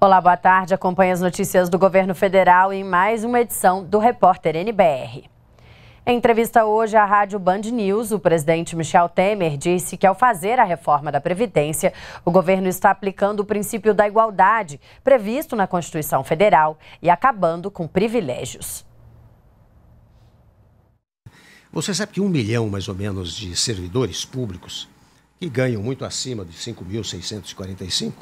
Olá, boa tarde. Acompanhe as notícias do governo federal em mais uma edição do Repórter NBR. Em entrevista hoje à Rádio Band News, o presidente Michel Temer disse que, ao fazer a reforma da Previdência, o governo está aplicando o princípio da igualdade previsto na Constituição Federal e acabando com privilégios. Você sabe que um milhão, mais ou menos, de servidores públicos, que ganham muito acima de 5.645,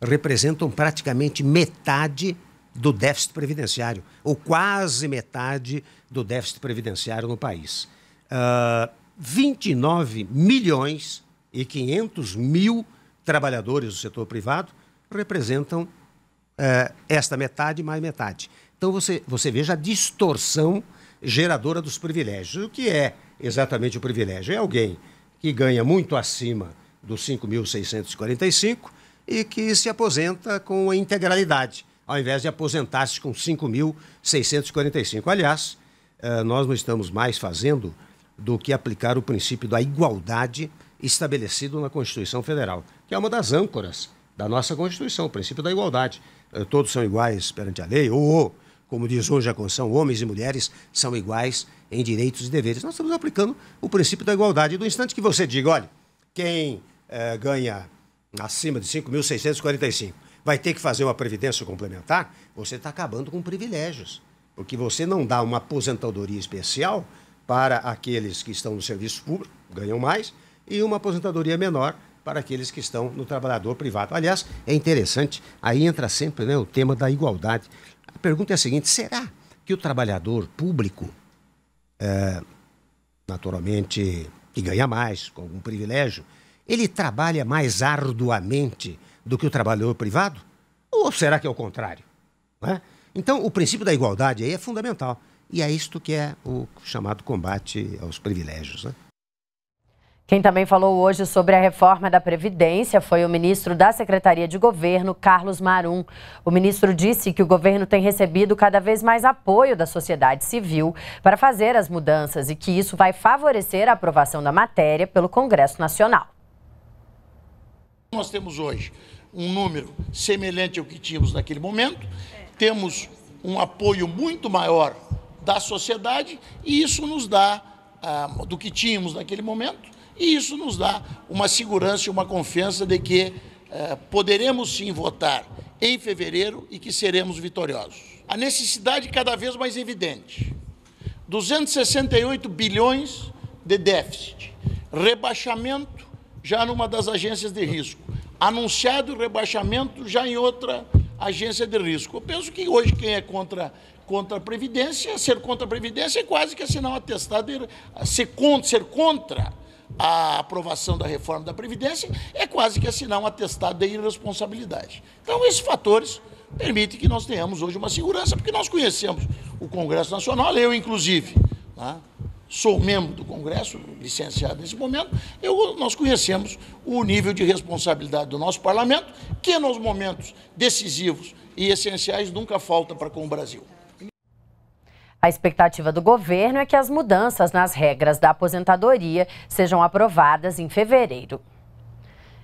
representam praticamente metade do déficit previdenciário, ou quase metade do déficit previdenciário no país. Uh, ah, 29 milhões e 500 mil trabalhadores do setor privado representam uh, esta metade mais metade. Então você, você veja a distorção geradora dos privilégios. O que é exatamente o privilégio? É alguém que ganha muito acima dos 5.645 e que se aposenta com a integralidade ao invés de aposentar-se com 5.645. Aliás, eh, nós não estamos mais fazendo do que aplicar o princípio da igualdade estabelecido na Constituição Federal, que é uma das âncoras da nossa Constituição, o princípio da igualdade. Eh, todos são iguais perante a lei, ou, como diz hoje a Constituição, homens e mulheres são iguais em direitos e deveres. Nós estamos aplicando o princípio da igualdade. E do instante que você diga, olha, quem é, ganha acima de 5.645 vai ter que fazer uma previdência complementar, você está acabando com privilégios. Porque você não dá uma aposentadoria especial para aqueles que estão no serviço público, ganham mais, e uma aposentadoria menor para aqueles que estão no trabalhador privado. Aliás, é interessante, aí entra sempre né, o tema da igualdade. A pergunta é a seguinte: será que o trabalhador público, é, naturalmente, que ganha mais, com algum privilégio, ele trabalha mais arduamente do que o trabalhador privado? Ou será que é o contrário? né? Então, o princípio da igualdade aí é fundamental. E é isto que é o chamado combate aos privilégios. Né? Quem também falou hoje sobre a reforma da Previdência foi o ministro da Secretaria de Governo, Carlos Marum. O ministro disse que o governo tem recebido cada vez mais apoio da sociedade civil para fazer as mudanças e que isso vai favorecer a aprovação da matéria pelo Congresso Nacional. Nós temos hoje um número semelhante ao que tínhamos naquele momento, é. temos um apoio muito maior da sociedade e isso nos dá ah, do que tínhamos naquele momento e isso nos dá uma segurança e uma confiança de que ah, poderemos sim votar em fevereiro e que seremos vitoriosos. A necessidade cada vez mais evidente. 268 bilhões de déficit, rebaixamento já numa das agências de risco anunciado o rebaixamento já em outra agência de risco. Eu penso que hoje quem é contra, contra a Previdência, ser contra a Previdência é quase que assinar um atestado, de, ser contra, ser contra a aprovação da reforma da Previdência é quase que assinar um atestado de irresponsabilidade. Então, esses fatores permitem que nós tenhamos hoje uma segurança, porque nós conhecemos o Congresso Nacional, eu inclusive. Né? sou membro do Congresso, licenciado nesse momento, eu, nós conhecemos o nível de responsabilidade do nosso parlamento, que nos momentos decisivos e essenciais nunca falta para com o Brasil. A expectativa do governo é que as mudanças nas regras da aposentadoria sejam aprovadas em fevereiro.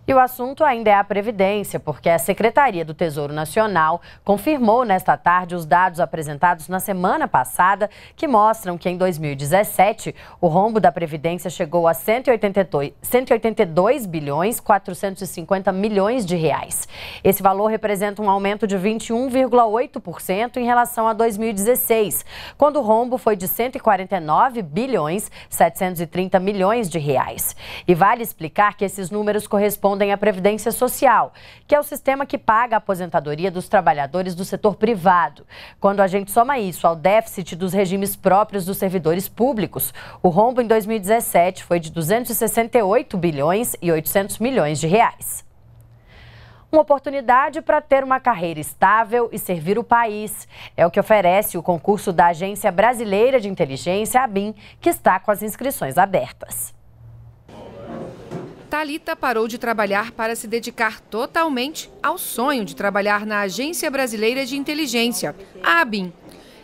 E o assunto ainda é a Previdência, porque a Secretaria do Tesouro Nacional confirmou nesta tarde os dados apresentados na semana passada, que mostram que em 2017 o rombo da Previdência chegou a 182, 182 bilhões 450 milhões de reais. Esse valor representa um aumento de 21,8% em relação a 2016, quando o rombo foi de 149 bilhões 730 milhões de reais. E vale explicar que esses números correspondem respondem à Previdência Social, que é o sistema que paga a aposentadoria dos trabalhadores do setor privado. Quando a gente soma isso ao déficit dos regimes próprios dos servidores públicos, o rombo em 2017 foi de 268 bilhões e 800 milhões de reais uma oportunidade para ter uma carreira estável e servir o país. É o que oferece o concurso da Agência Brasileira de Inteligência, a BIM, que está com as inscrições abertas. Talita parou de trabalhar para se dedicar totalmente ao sonho de trabalhar na Agência Brasileira de Inteligência, a ABIN.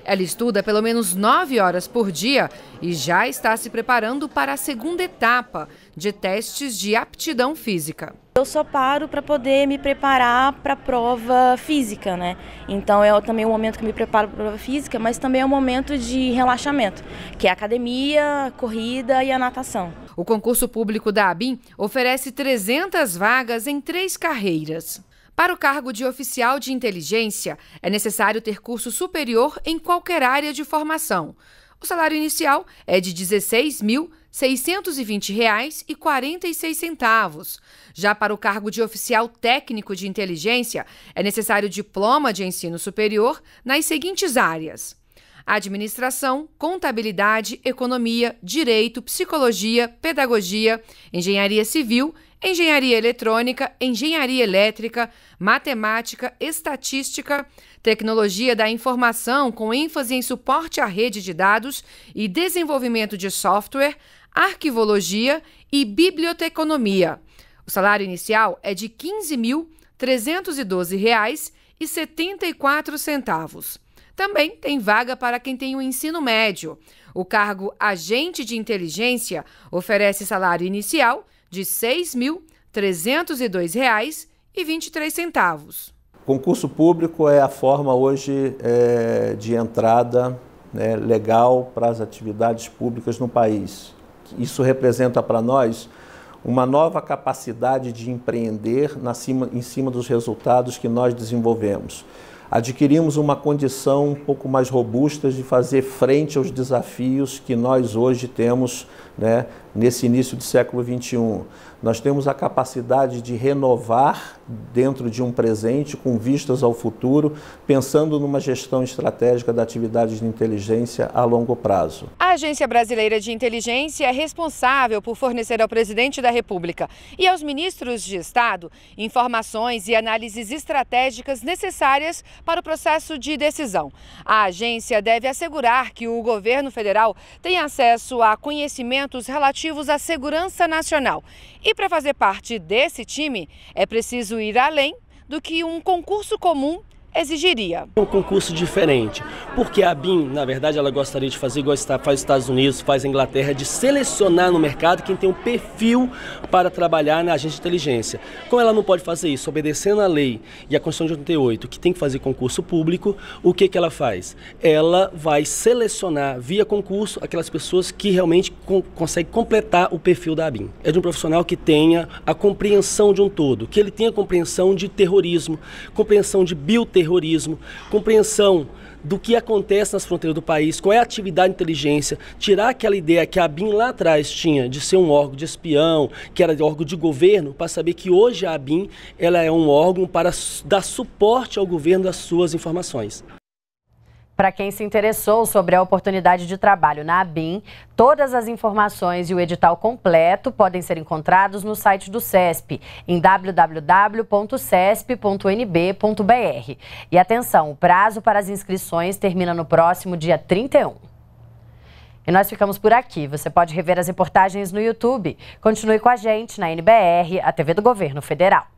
Ela estuda pelo menos nove horas por dia e já está se preparando para a segunda etapa de testes de aptidão física. Eu só paro para poder me preparar para a prova física, né? Então é também um momento que me preparo para a prova física, mas também é um momento de relaxamento, que é a academia, a corrida e a natação. O concurso público da ABIN oferece 300 vagas em três carreiras. Para o cargo de oficial de inteligência, é necessário ter curso superior em qualquer área de formação, o salário inicial é de R$ 16.620,46. Já para o cargo de oficial técnico de inteligência, é necessário diploma de ensino superior nas seguintes áreas: administração, contabilidade, economia, direito, psicologia, pedagogia, engenharia civil, engenharia eletrônica, engenharia elétrica, matemática, estatística, tecnologia da informação com ênfase em suporte à rede de dados e desenvolvimento de software, arquivologia e biblioteconomia. O salário inicial é de R$ 15.312,74. Também tem vaga para quem tem o um ensino médio. O cargo agente de inteligência oferece salário inicial de R$ 6.302,23. Concurso público é a forma hoje é, de entrada né, legal para as atividades públicas no país. Isso representa para nós uma nova capacidade de empreender na cima, em cima dos resultados que nós desenvolvemos adquirimos uma condição um pouco mais robusta de fazer frente aos desafios que nós hoje temos né, nesse início do século XXI. Nós temos a capacidade de renovar dentro de um presente, com vistas ao futuro, pensando numa gestão estratégica da atividade de inteligência a longo prazo. A Agência Brasileira de Inteligência é responsável por fornecer ao presidente da República e aos ministros de Estado informações e análises estratégicas necessárias para o processo de decisão. A agência deve assegurar que o governo federal tenha acesso a conhecimentos relativos relativos à segurança nacional. E para fazer parte desse time, é preciso ir além do que um concurso comum exigiria. Um concurso diferente, porque a BIM, na verdade, ela gostaria de fazer igual faz os Estados Unidos, faz a Inglaterra, de selecionar no mercado quem tem um perfil para trabalhar na agência de inteligência. Como ela não pode fazer isso, obedecendo à lei e à Constituição de 88, que tem que fazer concurso público, o que, que ela faz? Ela vai selecionar via concurso aquelas pessoas que realmente con conseguem completar o perfil da BIM. É de um profissional que tenha a compreensão de um todo, que ele tenha compreensão de terrorismo, compreensão de bioterrorismo, terrorismo, compreensão do que acontece nas fronteiras do país, qual é a atividade de inteligência, tirar aquela ideia que a ABIN lá atrás tinha de ser um órgão de espião, que era de órgão de governo, para saber que hoje a ABIN ela é um órgão para dar suporte ao governo das suas informações. Para quem se interessou sobre a oportunidade de trabalho na ABIN, todas as informações e o edital completo podem ser encontrados no site do Cesp em www.cesp.nb.br. E atenção, o prazo para as inscrições termina no próximo dia 31. E nós ficamos por aqui. Você pode rever as reportagens no YouTube. Continue com a gente na NBR, a TV do Governo Federal.